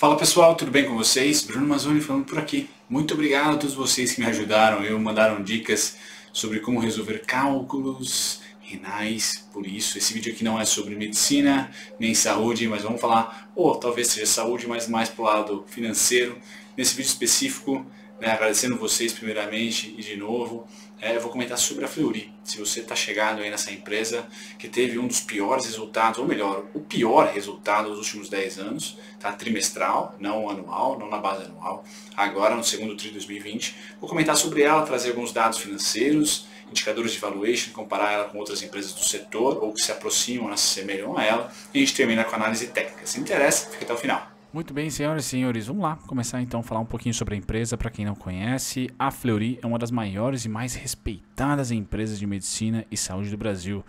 Fala pessoal, tudo bem com vocês? Bruno Mazzoni falando por aqui. Muito obrigado a todos vocês que me ajudaram e mandaram dicas sobre como resolver cálculos renais. Por isso, esse vídeo aqui não é sobre medicina nem saúde, mas vamos falar, ou talvez seja saúde, mas mais para o lado financeiro. Nesse vídeo específico, né, agradecendo vocês primeiramente e de novo é, eu vou comentar sobre a Fleury. Se você está chegado aí nessa empresa que teve um dos piores resultados, ou melhor, o pior resultado dos últimos 10 anos, tá? trimestral, não anual, não na base anual, agora no segundo TRI 2020, vou comentar sobre ela, trazer alguns dados financeiros, indicadores de valuation, comparar ela com outras empresas do setor ou que se aproximam, se assemelham a ela, e a gente termina com a análise técnica. Se interessa, fica até o final. Muito bem, senhoras e senhores, vamos lá começar então a falar um pouquinho sobre a empresa. Para quem não conhece, a Fleury é uma das maiores e mais respeitadas empresas de medicina e saúde do Brasil.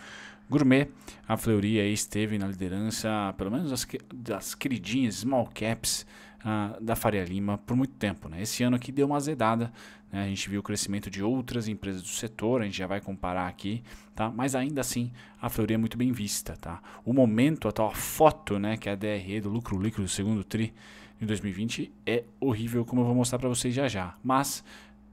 Gourmet, a Fleury aí esteve na liderança, pelo menos das, das queridinhas small caps da Faria Lima por muito tempo. Né? Esse ano aqui deu uma azedada, né? a gente viu o crescimento de outras empresas do setor, a gente já vai comparar aqui, tá? mas ainda assim a Fleury é muito bem vista. Tá? O momento, a tal foto né, que é a DRE do lucro líquido do segundo TRI em 2020 é horrível, como eu vou mostrar para vocês já já, mas...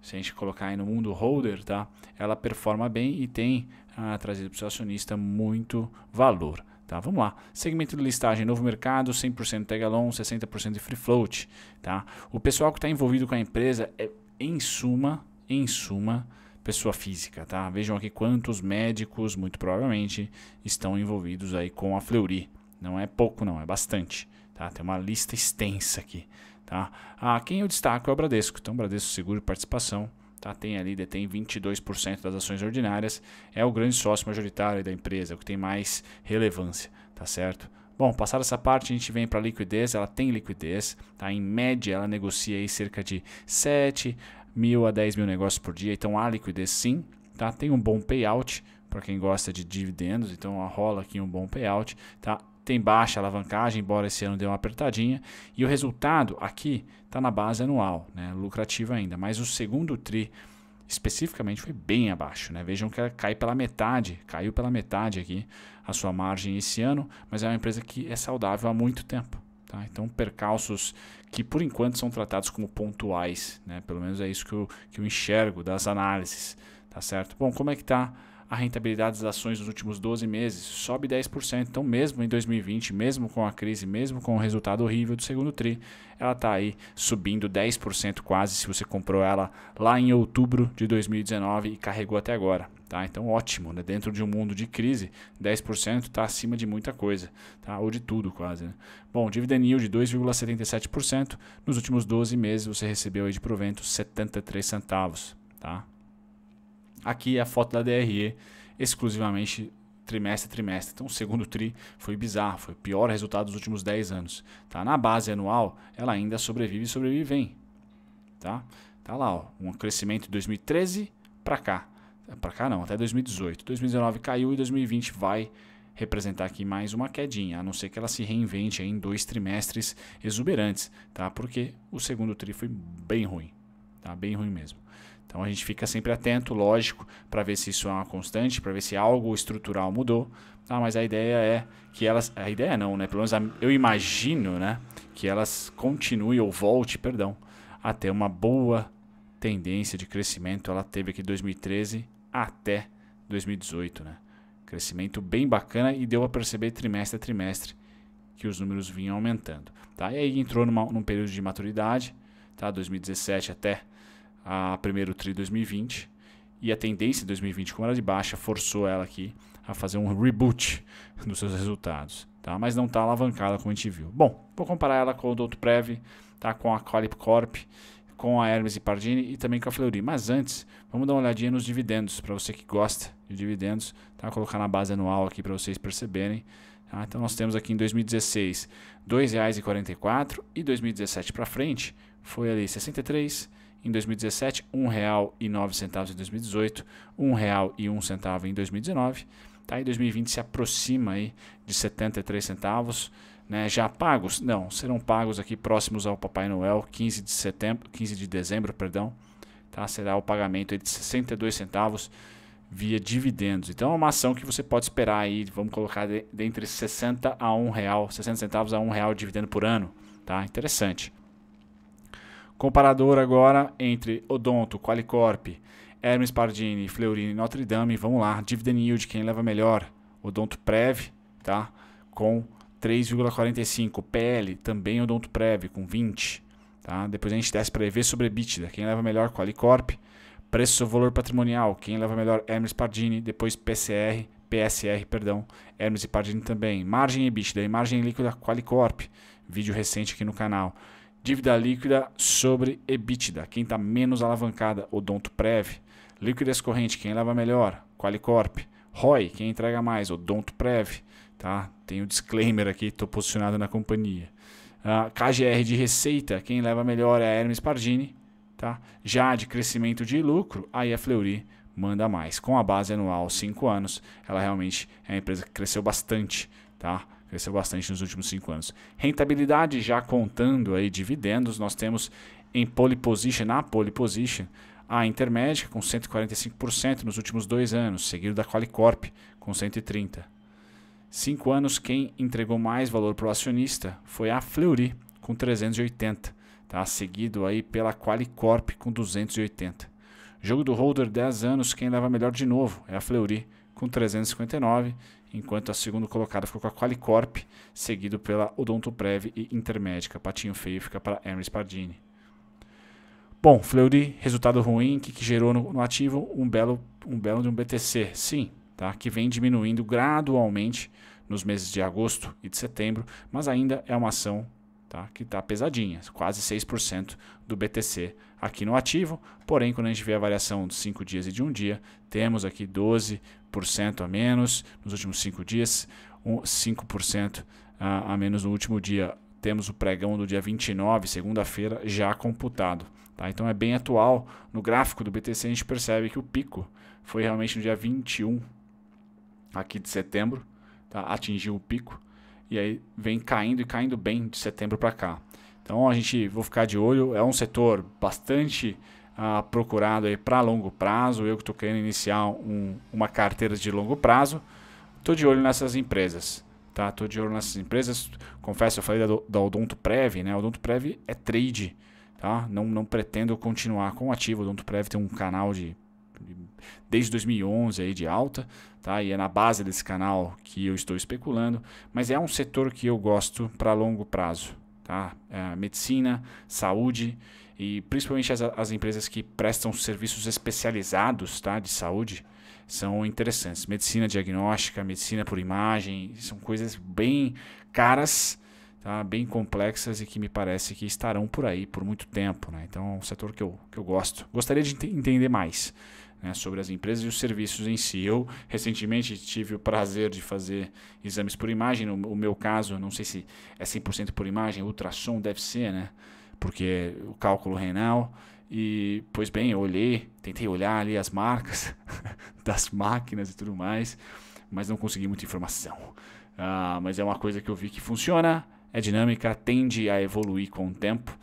Se a gente colocar aí no mundo holder, tá? ela performa bem e tem ah, trazido para o seu acionista muito valor. Tá, vamos lá. Segmento de listagem, novo mercado, 100% Tegalon 60% de free float. Tá? O pessoal que está envolvido com a empresa é, em suma, em suma, pessoa física, tá? Vejam aqui quantos médicos, muito provavelmente, estão envolvidos aí com a Fleury. Não é pouco, não, é bastante, tá? Tem uma lista extensa aqui, tá? Ah, quem eu destaco é o Bradesco. Então, Bradesco Seguro Participação, tá? tem ali, detém 22% das ações ordinárias, é o grande sócio majoritário da empresa, o que tem mais relevância, tá certo? Bom, passada essa parte, a gente vem para a liquidez, ela tem liquidez, tá? em média ela negocia aí cerca de 7 mil a 10 mil negócios por dia, então há liquidez sim, tá? tem um bom payout, para quem gosta de dividendos, então rola aqui um bom payout, tá? tem baixa alavancagem, embora esse ano dê uma apertadinha, e o resultado aqui está na base anual, né, lucrativo ainda, mas o segundo TRI especificamente foi bem abaixo. Né? Vejam que ela cai pela metade, caiu pela metade aqui a sua margem esse ano, mas é uma empresa que é saudável há muito tempo. Tá? Então, percalços que por enquanto são tratados como pontuais, né? pelo menos é isso que eu, que eu enxergo das análises. Tá certo? Bom, como é que está a rentabilidade das ações nos últimos 12 meses sobe 10%. Então, mesmo em 2020, mesmo com a crise, mesmo com o resultado horrível do segundo TRI, ela está aí subindo 10% quase se você comprou ela lá em outubro de 2019 e carregou até agora. Tá? Então, ótimo, né? dentro de um mundo de crise, 10% está acima de muita coisa, tá? ou de tudo quase. Né? Bom, dividend yield de 2,77%, nos últimos 12 meses você recebeu aí de provento 73 centavos. Tá? Aqui é a foto da DRE, exclusivamente trimestre a trimestre. Então, o segundo TRI foi bizarro, foi o pior resultado dos últimos 10 anos. Tá? Na base anual, ela ainda sobrevive e sobrevive bem. Tá? tá lá, ó, um crescimento de 2013 para cá. Para cá não, até 2018. 2019 caiu e 2020 vai representar aqui mais uma quedinha, a não ser que ela se reinvente em dois trimestres exuberantes, tá? Porque o segundo tri foi bem ruim. Tá bem ruim mesmo. Então a gente fica sempre atento, lógico, para ver se isso é uma constante, para ver se algo estrutural mudou. Tá? Mas a ideia é que elas. A ideia não, né? Pelo menos eu imagino, né? Que elas continuem ou volte, perdão, a ter uma boa tendência de crescimento. Ela teve aqui 2013 até 2018, né? Crescimento bem bacana e deu a perceber trimestre a trimestre que os números vinham aumentando. Tá? E aí entrou numa, num período de maturidade tá? 2017 até a primeiro tri 2020. E a tendência em 2020, como era é de baixa, forçou ela aqui a fazer um reboot dos seus resultados, tá? Mas não está alavancada como a gente viu. Bom, vou comparar ela com o Doutor Prev, tá? Com a Qualip Corp, com a Hermes e Pardini e também com a Fleury. Mas antes, vamos dar uma olhadinha nos dividendos para você que gosta de dividendos, tá? Vou colocar na base anual aqui para vocês perceberem. Ah, então nós temos aqui em 2016 R$ 2,44 e 2017 para frente foi ali 63 em 2017, R$ 1,09 em 2018, R$ 1,01 em 2019. Tá? Em 2020 se aproxima aí de 73 centavos. Né, já pagos? Não, serão pagos aqui próximos ao Papai Noel, 15 de setembro, 15 de dezembro, perdão. Tá? Será o pagamento de 62 centavos via dividendos. Então é uma ação que você pode esperar aí, vamos colocar de, de entre 60 a 1 real, 60 centavos a 1 real de dividendo por ano, tá? Interessante. Comparador agora entre Odonto, Qualicorp, Hermes Pardini, Fleury, Notre Dame, vamos lá, dividend yield, quem leva melhor? Odonto Prev, tá? Com 3,45, PL, também Odonto Prev com 20, tá? Depois a gente desce para EV sobre EBITDA, quem leva melhor? Qualicorp, Preço ou valor patrimonial, quem leva melhor Hermes Pardini, depois PCR, PSR, perdão, Hermes e Pardini também. Margem EBITDA e margem líquida Qualicorp, vídeo recente aqui no canal. Dívida líquida sobre EBITDA, quem está menos alavancada, Odonto Prev. Liquidez corrente, quem leva melhor, Qualicorp. ROI, quem entrega mais, Odonto Prev. Tá? Tem o disclaimer aqui, estou posicionado na companhia. Uh, ah, KGR de receita, quem leva melhor é a Hermes Pardini. Tá? Já de crescimento de lucro, aí a Fleury manda mais. Com a base anual 5 anos, ela realmente é uma empresa que cresceu bastante, tá? Cresceu bastante nos últimos 5 anos. Rentabilidade já contando aí dividendos, nós temos em pole position, na pole position, a Intermédica com 145% nos últimos dois anos, seguido da Qualicorp com 130. Cinco anos quem entregou mais valor para o acionista foi a Fleury com 380 tá? seguido aí pela Qualicorp com 280. Jogo do Holder 10 anos, quem leva melhor de novo é a Fleury com 359, enquanto a segunda colocada ficou com a Qualicorp, seguido pela Odontoprev e Intermédica. Patinho feio fica para Emerson Pardini. Bom, Fleury, resultado ruim, que, que gerou no, no, ativo um belo, um belo de um BTC, sim, tá? que vem diminuindo gradualmente nos meses de agosto e de setembro, mas ainda é uma ação tá? que está pesadinha, quase 6% do BTC aqui no ativo. Porém, quando a gente vê a variação de 5 dias e de 1 um dia, temos aqui 12% a menos nos últimos 5 dias, 5% a, ah, a menos no último dia. Temos o pregão do dia 29, segunda-feira, já computado. Tá? Então é bem atual. No gráfico do BTC, a gente percebe que o pico foi realmente no dia 21 aqui de setembro, tá? atingiu o pico e aí vem caindo e caindo bem de setembro para cá. Então a gente vou ficar de olho, é um setor bastante ah, procurado para longo prazo. Eu que estou querendo iniciar um, uma carteira de longo prazo, estou de olho nessas empresas. Tá, tô de olho nessas empresas. Confesso, eu falei da, da Odonto Prev, né? Odonto Prev é trade, tá? Não, não pretendo continuar com o ativo. Odonto Prev tem um canal de desde 2011 aí de alta, tá? E é na base desse canal que eu estou especulando, mas é um setor que eu gosto para longo prazo, tá? É, medicina, saúde e principalmente as, as empresas que prestam serviços especializados, tá? De saúde são interessantes. Medicina diagnóstica, medicina por imagem, são coisas bem caras tá, bem complexas e que me parece que estarão por aí por muito tempo. Né? Então é um setor que eu, que eu gosto. Gostaria de ent entender mais né, sobre as empresas e os serviços em si. Eu recentemente tive o prazer de fazer exames por imagem. No, meu caso, não sei se é 100% por imagem, ultrassom deve ser, né? porque o cálculo renal. E, pois bem, eu olhei, tentei olhar ali as marcas das máquinas e tudo mais, mas não consegui muita informação. Ah, mas é uma coisa que eu vi que funciona, é dinâmica, tende a evoluir com o tempo,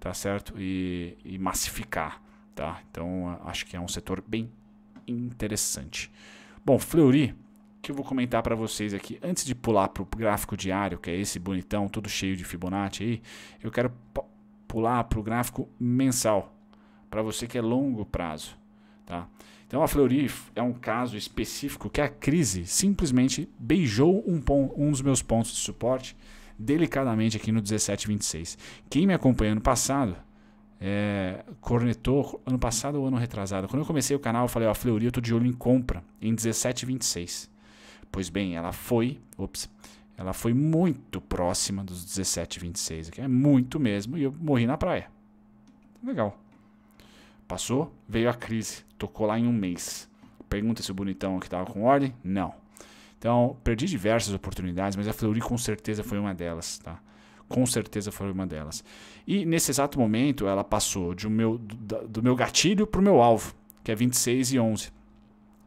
tá certo? E, e massificar, tá? Então acho que é um setor bem interessante. Bom, Fleury, que eu vou comentar para vocês aqui, antes de pular para o gráfico diário, que é esse bonitão, todo cheio de Fibonacci aí, eu quero pular para o gráfico mensal, para você que é longo prazo. Tá? Então a Fleury é um caso específico que a crise simplesmente beijou um, um dos meus pontos de suporte delicadamente aqui no 1726. Quem me acompanha ano passado é, cornetou ano passado ou ano retrasado. Quando eu comecei o canal, eu falei, ó, Fleury, eu tô de olho em compra em 17,26. Pois bem, ela foi, ops, ela foi muito próxima dos 17,26 que é muito mesmo, e eu morri na praia. Legal. Passou, veio a crise, tocou lá em um mês. Pergunta se o bonitão que tava com ordem? Não. Então, perdi diversas oportunidades, mas a Fleury com certeza foi uma delas, tá? Com certeza foi uma delas. E nesse exato momento, ela passou de um meu, do meu gatilho para o meu alvo, que é 26 e 11.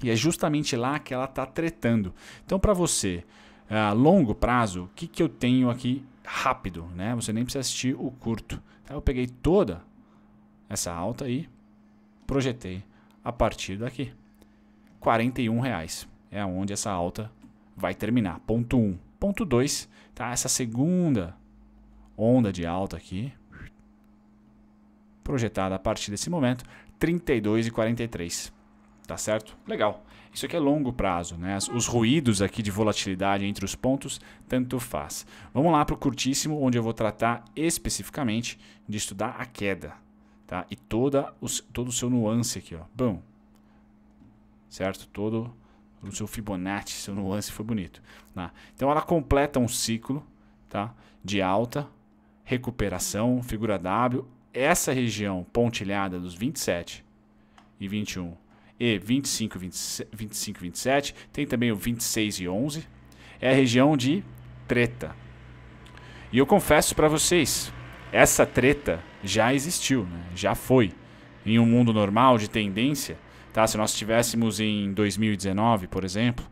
E é justamente lá que ela está tretando. Então, para você, a ah, longo prazo, o que, que eu tenho aqui rápido? Né? Você nem precisa assistir o curto. Então, Eu peguei toda essa alta e projetei a partir daqui. R$ 41 reais é onde essa alta vai terminar. Ponto 1. Um. Ponto 2, tá? Essa segunda onda de alta aqui, projetada a partir desse momento, 32 e 43. Tá certo? Legal. Isso aqui é longo prazo, né? Os ruídos aqui de volatilidade entre os pontos, tanto faz. Vamos lá para o curtíssimo, onde eu vou tratar especificamente de estudar a queda, tá? E toda os, todo o seu nuance aqui, ó. Bom, certo? Todo no seu Fibonacci, seu nuance foi bonito. Tá? Então ela completa um ciclo tá? de alta, recuperação, figura W. Essa região pontilhada dos 27 e 21 e 25 e 25, 27, tem também o 26 e 11, é a região de treta. E eu confesso para vocês, essa treta já existiu, né? já foi. Em um mundo normal de tendência, Tá? Se nós estivéssemos em 2019, por exemplo,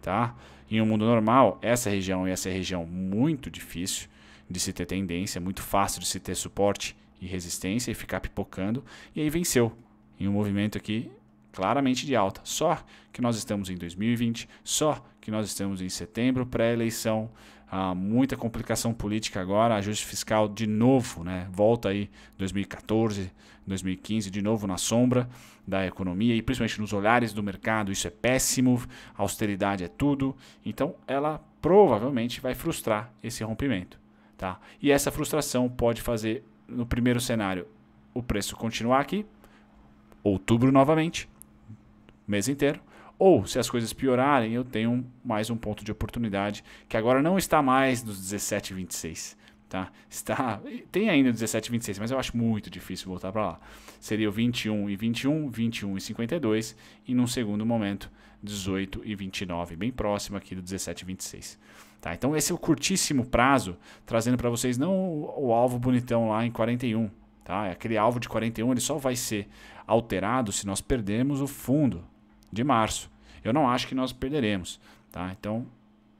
tá? em um mundo normal, essa região e essa região muito difícil de se ter tendência, muito fácil de se ter suporte e resistência e ficar pipocando. E aí venceu. Em um movimento aqui claramente de alta. Só que nós estamos em 2020, só que nós estamos em setembro, pré-eleição, ah, muita complicação política agora, ajuste fiscal de novo, né? Volta aí 2014, 2015, de novo na sombra da economia e principalmente nos olhares do mercado. Isso é péssimo, austeridade é tudo. Então, ela provavelmente vai frustrar esse rompimento, tá? E essa frustração pode fazer no primeiro cenário o preço continuar aqui, outubro novamente, mês inteiro. Ou, se as coisas piorarem, eu tenho mais um ponto de oportunidade, que agora não está mais dos 17,26. Tá? Está, tem ainda 17,26, mas eu acho muito difícil voltar para lá. Seria o 21 e 21, 21 e 52 e num segundo momento 18 e 29, bem próximo aqui do 17 26. Tá? Então esse é o curtíssimo prazo, trazendo para vocês não o, o alvo bonitão lá em 41, tá? Aquele alvo de 41, ele só vai ser alterado se nós perdermos o fundo, de março. Eu não acho que nós perderemos. Tá? Então,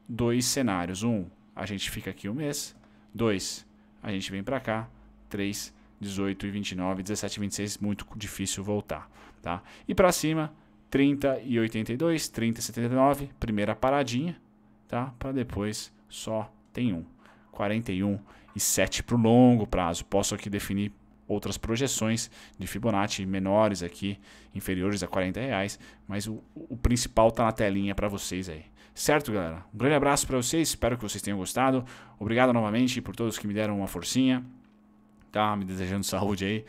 dois cenários. Um, a gente fica aqui um mês. Dois, a gente vem para cá. Três, 18 e 29, 17 e 26, muito difícil voltar. Tá? E para cima, 30 e 82, 30 e 79, primeira paradinha, tá? para depois só tem um. 41 e 7 para o longo prazo. Posso aqui definir outras projeções de Fibonacci menores aqui, inferiores a 40 reais, mas o, o principal está na telinha para vocês aí. Certo, galera? Um grande abraço para vocês, espero que vocês tenham gostado. Obrigado novamente por todos que me deram uma forcinha, tá? Me desejando saúde aí.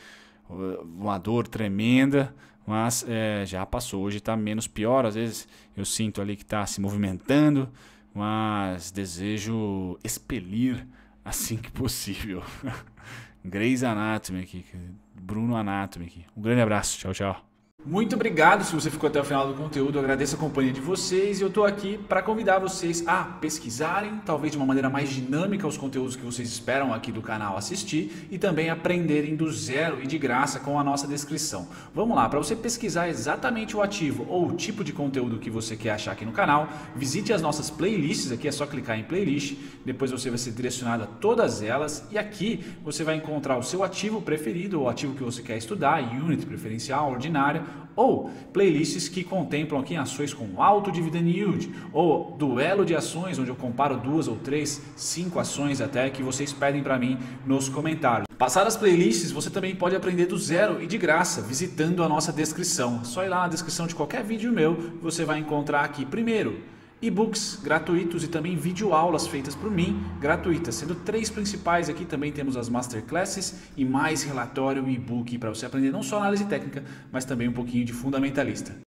Uma dor tremenda, mas é, já passou. Hoje está menos pior, às vezes eu sinto ali que está se movimentando, mas desejo expelir assim que possível. Grey's Anatomy aqui. Bruno Anatomy aqui. Um grande abraço. Tchau, tchau. Muito obrigado se você ficou até o final do conteúdo. Eu agradeço a companhia de vocês e eu estou aqui para convidar vocês a pesquisarem, talvez de uma maneira mais dinâmica, os conteúdos que vocês esperam aqui do canal assistir e também aprenderem do zero e de graça com a nossa descrição. Vamos lá, para você pesquisar exatamente o ativo ou o tipo de conteúdo que você quer achar aqui no canal, visite as nossas playlists aqui, é só clicar em playlist, depois você vai ser direcionado a todas elas e aqui você vai encontrar o seu ativo preferido, o ativo que você quer estudar, unit preferencial, ordinária ou playlists que contemplam aqui ações com alto dividend yield, ou duelo de ações, onde eu comparo duas ou três, cinco ações até que vocês pedem para mim nos comentários. Passar as playlists você também pode aprender do zero e de graça visitando a nossa descrição. É só ir lá na descrição de qualquer vídeo meu, você vai encontrar aqui primeiro e-books gratuitos e também videoaulas feitas por mim, gratuitas, sendo três principais aqui também temos as masterclasses e mais relatório e e-book para você aprender não só análise técnica, mas também um pouquinho de fundamentalista.